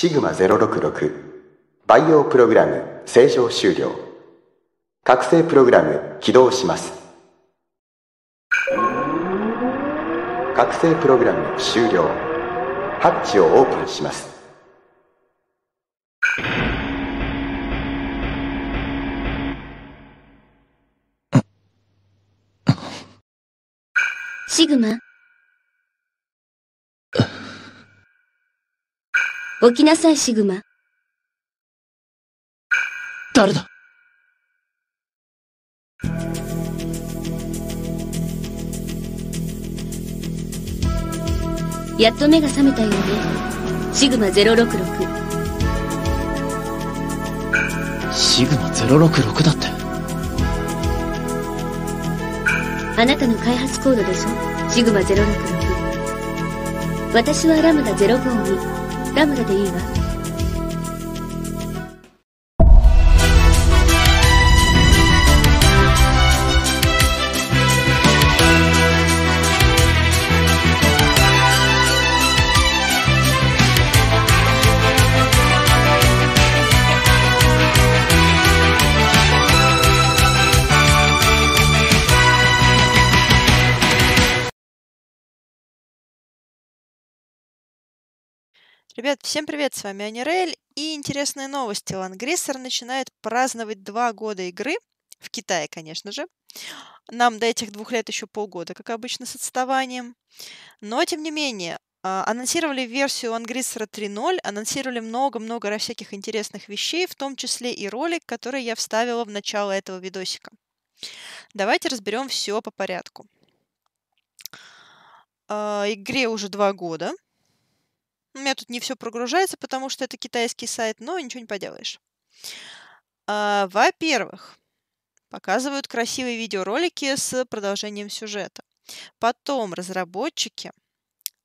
シグマ066培養プログラム正常終了覚醒プログラム起動します覚醒プログラム終了ハッチをオープンしますシグマ起きなさい、シグマ。誰だやっと目が覚めたようね。シグマ066。シグマ066だってあなたの開発コードでしょシグマ066。私はラムダ052。ラムダでいいわ Ребят, всем привет, с вами Аня Анирель и интересные новости. Лангрисер начинает праздновать два года игры, в Китае, конечно же. Нам до этих двух лет еще полгода, как обычно, с отставанием. Но, тем не менее, а, анонсировали версию Лангрисера 3.0, анонсировали много-много всяких интересных вещей, в том числе и ролик, который я вставила в начало этого видосика. Давайте разберем все по порядку. А, игре уже два года – у меня тут не все прогружается, потому что это китайский сайт, но ничего не поделаешь. А, во-первых, показывают красивые видеоролики с продолжением сюжета. Потом разработчики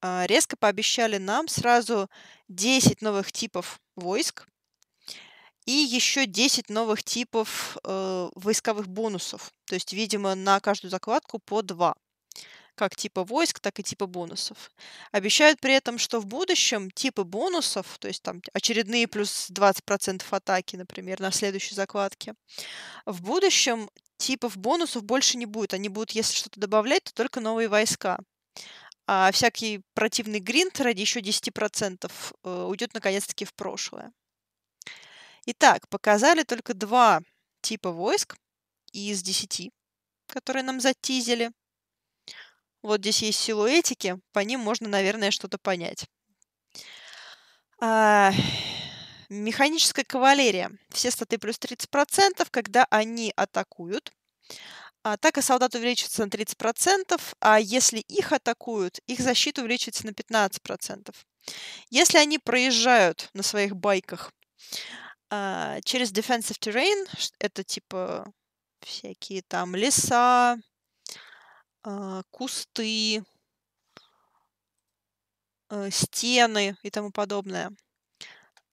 а, резко пообещали нам сразу 10 новых типов войск и еще 10 новых типов э, войсковых бонусов. То есть, видимо, на каждую закладку по 2 как типа войск, так и типа бонусов. Обещают при этом, что в будущем типы бонусов, то есть там очередные плюс 20% атаки, например, на следующей закладке, в будущем типов бонусов больше не будет. Они будут, если что-то добавлять, то только новые войска. А всякий противный гринд ради еще 10% уйдет наконец-таки в прошлое. Итак, показали только два типа войск из 10, которые нам затизили. Вот здесь есть силуэтики, по ним можно, наверное, что-то понять. А, механическая кавалерия. Все статы плюс 30%, когда они атакуют. Атака солдат увеличивается на 30%, а если их атакуют, их защита увеличивается на 15%. Если они проезжают на своих байках а, через defensive terrain, это типа всякие там леса, а, кусты, э, стены и тому подобное.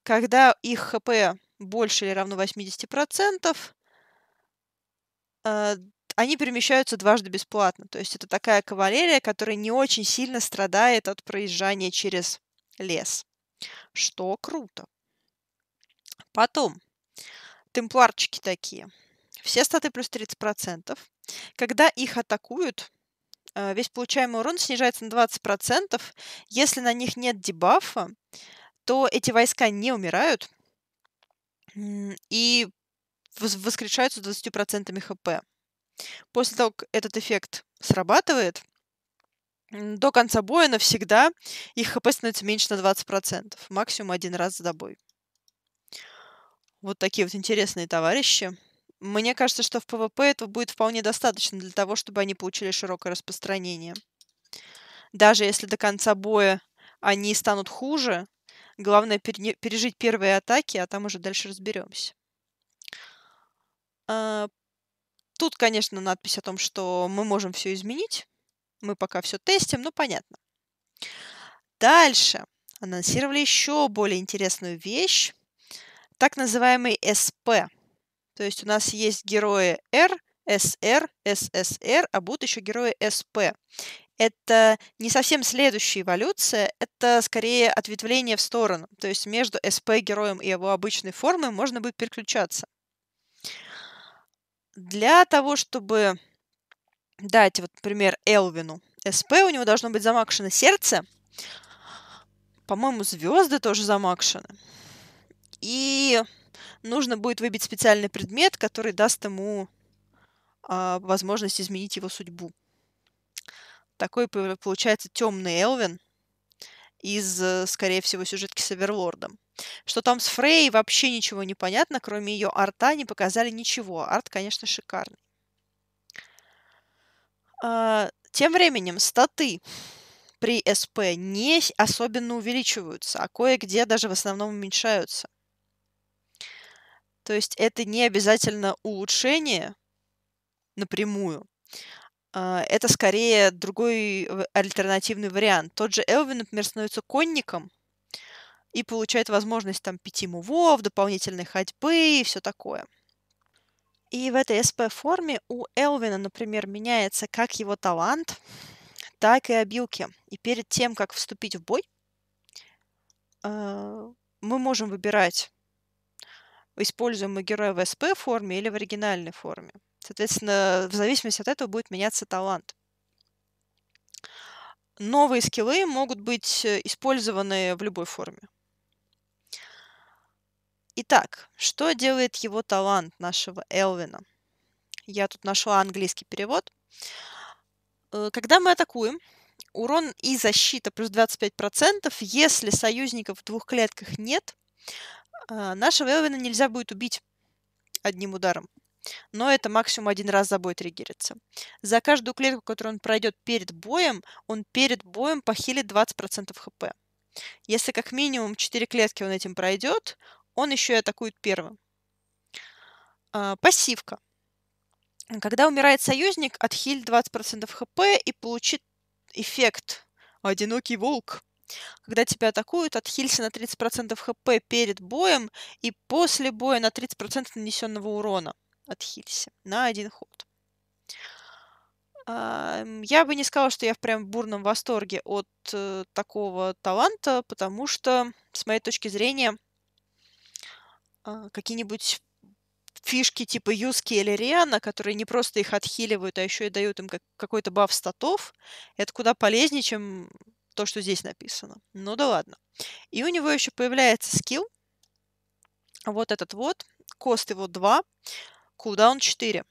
Когда их ХП больше или равно 80%, а, э, они перемещаются дважды бесплатно. То есть это такая кавалерия, которая не очень сильно страдает от проезжания через лес. Что круто. Потом, темпларчики такие. Все статы плюс 30%. Когда их атакуют, а, весь получаемый урон снижается на 20%. Если на них нет дебафа, то эти войска не умирают и воскрешаются с 20% хп. После того, как этот эффект срабатывает, до конца боя навсегда их хп становится меньше на 20%. Максимум один раз за добой. Вот такие вот интересные товарищи. Мне кажется, что в ПВП этого будет вполне достаточно для того, чтобы они получили широкое распространение. Даже если до конца боя они станут хуже, главное пережить первые атаки, а там уже дальше разберемся. А, тут, конечно, надпись о том, что мы можем все изменить. Мы пока все тестим, но ну, понятно. Дальше анонсировали еще более интересную вещь, так называемый СП то есть у нас есть герои Р, СР, ССР, а будут еще герои СП. Это не совсем следующая эволюция, это скорее ответвление в сторону. То есть между СП героем и его обычной формой можно будет переключаться. Для того, чтобы дать, вот, например, Элвину СП, у него должно быть замакшено сердце. По-моему, звезды тоже замакшены. И нужно будет выбить специальный предмет, который даст ему э, возможность изменить его судьбу. Такой получается темный Элвин из, э, скорее всего, сюжетки с Оверлордом. Что там с Фрей вообще ничего не понятно, кроме ее арта не показали ничего. Арт, конечно, шикарный. Э, тем временем статы при СП не особенно увеличиваются, а кое-где даже в основном уменьшаются. То есть это не обязательно улучшение напрямую. А, это скорее другой альтернативный вариант. Тот же Элвин, например, становится конником и получает возможность там пяти мувов, дополнительной ходьбы и все такое. И в этой СП-форме у Элвина, например, меняется как его талант, так и обилки. И перед тем, как вступить в бой, а, мы можем выбирать используем мы героя в СП форме или в оригинальной форме. Соответственно, в зависимости от этого будет меняться талант. Новые скиллы могут быть э, использованы в любой форме. Итак, что делает его талант нашего Элвина? Я тут нашла английский перевод. Э, когда мы атакуем, урон и защита плюс 25%, если союзников в двух клетках нет, а, нашего Элвина нельзя будет убить одним ударом. Но это максимум один раз за бой триггерится. За каждую клетку, которую он пройдет перед боем, он перед боем похилит 20% хп. Если как минимум 4 клетки он этим пройдет, он еще и атакует первым. А, пассивка. Когда умирает союзник, отхилит 20% хп и получит эффект «Одинокий волк». Когда тебя атакуют, отхилься на 30% хп перед боем и после боя на 30% нанесенного урона. Отхилься на один ход. А, я бы не сказала, что я в прям бурном восторге от э, такого таланта, потому что, с моей точки зрения, а, какие-нибудь фишки типа Юски или Риана, которые не просто их отхиливают, а еще и дают им как- какой-то баф статов, это куда полезнее, чем то, что здесь написано. Ну да ладно. И у него еще появляется скилл, вот этот вот, кост его 2, кулдаун 4.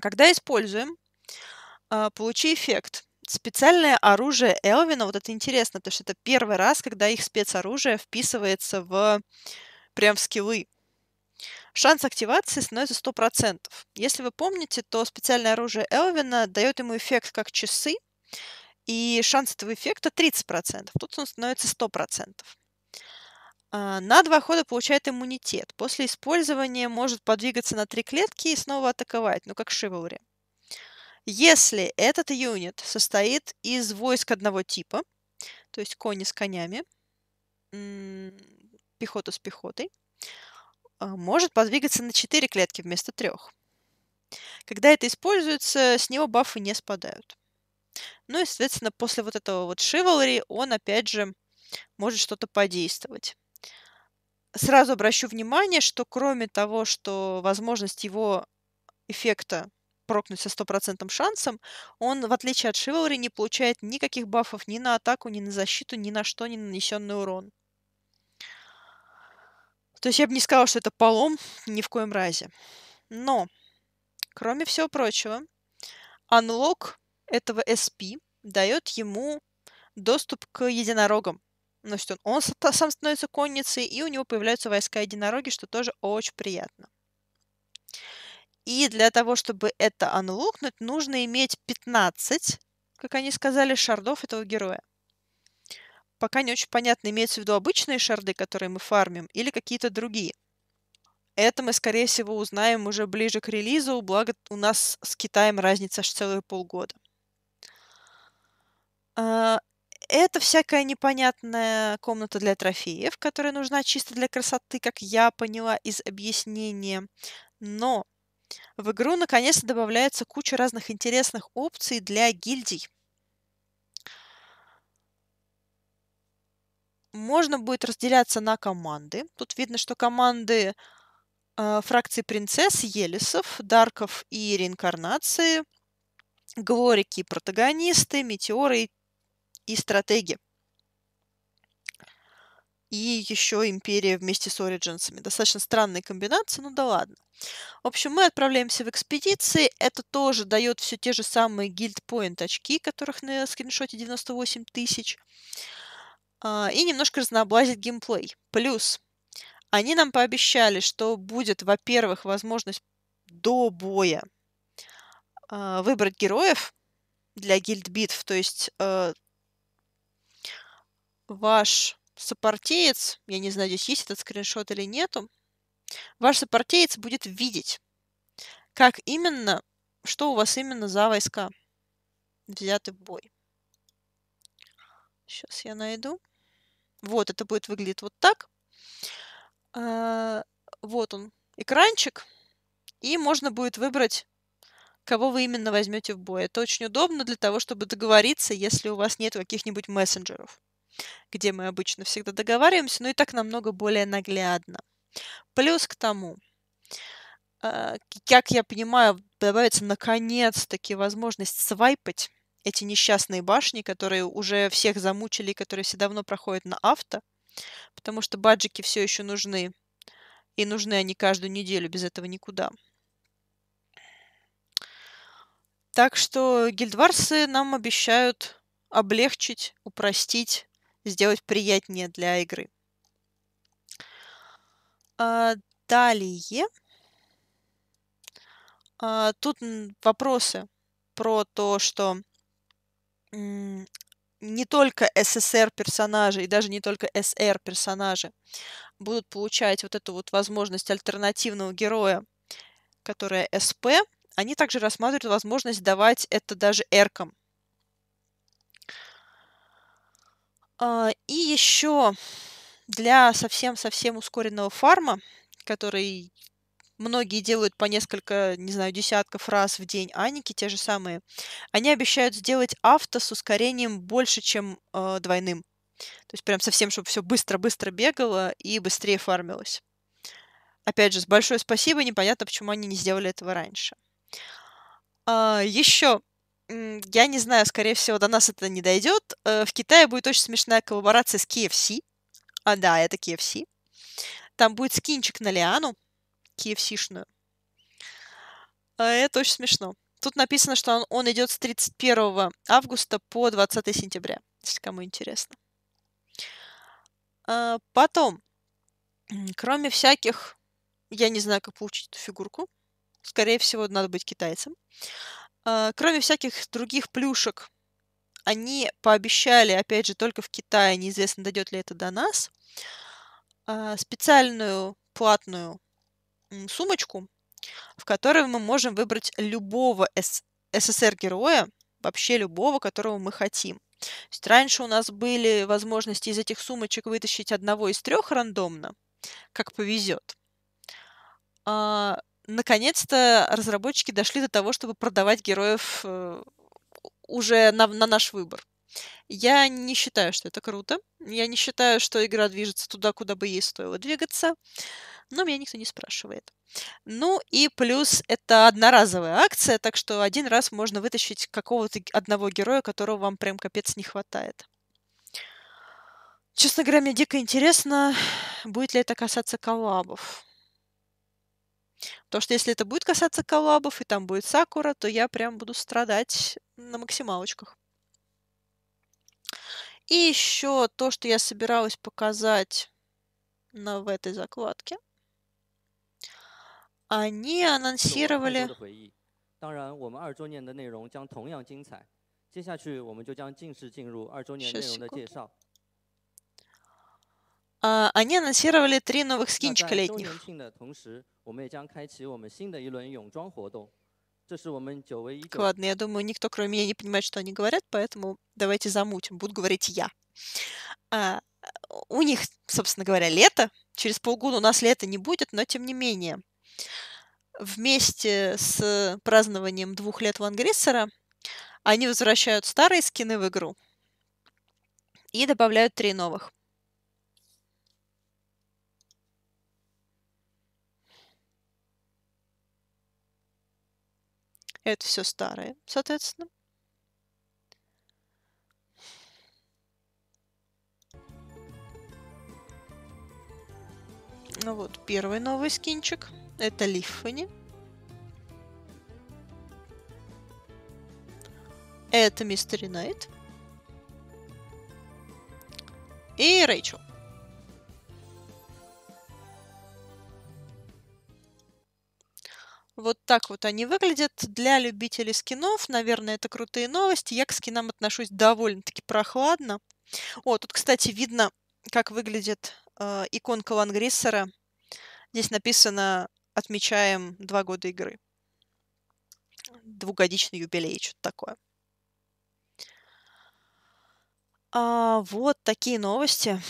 Когда используем, а, получи эффект. Специальное оружие Элвина, вот это интересно, потому что это первый раз, когда их спецоружие вписывается в прям в скиллы. Шанс активации становится 100%. Если вы помните, то специальное оружие Элвина дает ему эффект как часы, и шанс этого эффекта 30%. Тут он становится 100%. А, на два хода получает иммунитет. После использования может подвигаться на три клетки и снова атаковать, ну как Шиволри. Если этот юнит состоит из войск одного типа, то есть кони с конями, пехота с пехотой, а, может подвигаться на четыре клетки вместо трех. Когда это используется, с него бафы не спадают. Ну и, соответственно, после вот этого вот chivalry он, опять же, может что-то подействовать. Сразу обращу внимание, что кроме того, что возможность его эффекта прокнуть со стопроцентным шансом, он, в отличие от Шиволри, не получает никаких бафов ни на атаку, ни на защиту, ни на что не нанесенный урон. То есть я бы не сказала, что это полом ни в коем разе. Но, кроме всего прочего, анлок этого SP дает ему доступ к единорогам. Значит, ну, он, он сам становится конницей, и у него появляются войска единороги, что тоже очень приятно. И для того, чтобы это анлукнуть, нужно иметь 15, как они сказали, шардов этого героя. Пока не очень понятно, имеется в виду обычные шарды, которые мы фармим, или какие-то другие. Это мы, скорее всего, узнаем уже ближе к релизу, благо у нас с Китаем разница аж целые полгода. А, это всякая непонятная комната для трофеев, которая нужна чисто для красоты, как я поняла из объяснения. Но в игру наконец-то добавляется куча разных интересных опций для гильдий. Можно будет разделяться на команды. Тут видно, что команды э, фракции принцесс, елисов, дарков и реинкарнации, глорики и протагонисты, метеоры и и стратеги. И еще империя вместе с Ориджинсами. Достаточно странная комбинация ну да ладно. В общем, мы отправляемся в экспедиции. Это тоже дает все те же самые гильд гильдпоинт очки, которых на скриншоте 98 тысяч. А, и немножко разнообразит геймплей. Плюс они нам пообещали, что будет, во-первых, возможность до боя а, выбрать героев для гильд битв, то есть э, ваш сопартеец, я не знаю, здесь есть этот скриншот или нету, ваш сопартеец будет видеть, как именно, что у вас именно за войска взяты в бой. Сейчас я найду. Вот, это будет выглядеть вот так. А, вот он, экранчик. И можно будет выбрать, кого вы именно возьмете в бой. Это очень удобно для того, чтобы договориться, если у вас нет каких-нибудь мессенджеров где мы обычно всегда договариваемся, но и так намного более наглядно. Плюс к тому, а, как я понимаю, добавится наконец-таки возможность свайпать эти несчастные башни, которые уже всех замучили, которые все давно проходят на авто, потому что баджики все еще нужны. И нужны они каждую неделю, без этого никуда. Так что гильдварсы нам обещают облегчить, упростить сделать приятнее для игры. А, далее. А, тут вопросы про то, что не только ССР персонажи и даже не только СР персонажи будут получать вот эту вот возможность альтернативного героя, которая СП, они также рассматривают возможность давать это даже эркам. А, и еще для совсем-совсем ускоренного фарма, который многие делают по несколько, не знаю, десятков раз в день, аники те же самые, они обещают сделать авто с ускорением больше, чем э, двойным. То есть прям совсем, чтобы все быстро-быстро бегало и быстрее фармилось. Опять же, с большое спасибо, непонятно, почему они не сделали этого раньше. А, еще я не знаю, скорее всего, до нас это не дойдет. Э, в Китае будет очень смешная коллаборация с KFC. А, да, это KFC. Там будет скинчик на Лиану, KFC-шную. А, это очень смешно. Тут написано, что он, он идет с 31 августа по 20 сентября, если кому интересно. А, потом, кроме всяких, я не знаю, как получить эту фигурку, скорее всего, надо быть китайцем. А, кроме всяких других плюшек, они пообещали, опять же, только в Китае, неизвестно, дойдет ли это до нас, а, специальную платную сумочку, в которой мы можем выбрать любого СССР-героя, вообще любого, которого мы хотим. То есть раньше у нас были возможности из этих сумочек вытащить одного из трех рандомно, как повезет. А, наконец-то разработчики дошли до того, чтобы продавать героев э, уже на, на наш выбор. Я не считаю, что это круто. Я не считаю, что игра движется туда, куда бы ей стоило двигаться. Но меня никто не спрашивает. Ну и плюс это одноразовая акция, так что один раз можно вытащить какого-то одного героя, которого вам прям капец не хватает. Честно говоря, мне дико интересно, будет ли это касаться коллабов. Потому что если это будет касаться коллабов, и там будет Сакура, то я прям буду страдать на максималочках. И еще то, что я собиралась показать на, в этой закладке. Они анонсировали... 当然，我们二周年的内容将同样精彩。接下去，我们就将正式进入二周年内容的介绍。а, они анонсировали три новых скинчика летних. Ладно, я думаю, никто кроме меня не понимает, что они говорят, поэтому давайте замутим. Буду говорить я. А, у них, собственно говоря, лето. Через полгода у нас лета не будет, но тем не менее. Вместе с празднованием двух лет Вангриссера они возвращают старые скины в игру и добавляют три новых. Это все старое, соответственно. Ну вот, первый новый скинчик. Это Лиффани. Это Мистери Найт. И Рэйчел. Вот так вот они выглядят. Для любителей скинов, наверное, это крутые новости. Я к скинам отношусь довольно-таки прохладно. О, тут, кстати, видно, как выглядит э, иконка Лангриссера. Здесь написано «Отмечаем два года игры». Двугодичный юбилей, что-то такое. А, вот такие новости.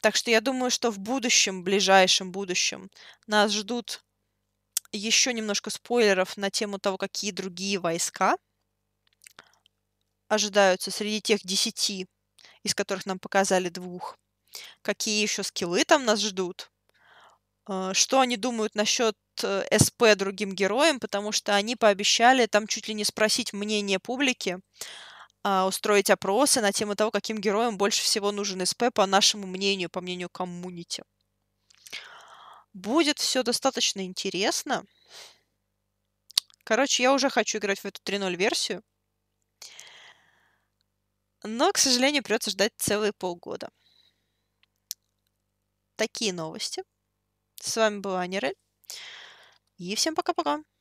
Так что я думаю, что в будущем, ближайшем будущем, нас ждут еще немножко спойлеров на тему того, какие другие войска ожидаются среди тех десяти, из которых нам показали двух. Какие еще скиллы там нас ждут? Э, что они думают насчет э, СП другим героям, потому что они пообещали там чуть ли не спросить мнение публики, а, устроить опросы на тему того, каким героям больше всего нужен СП, по нашему мнению, по мнению коммунити. Будет все достаточно интересно. Короче, я уже хочу играть в эту 3.0 версию. Но, к сожалению, придется ждать целые полгода. Такие новости. С вами была Анирель. И всем пока-пока.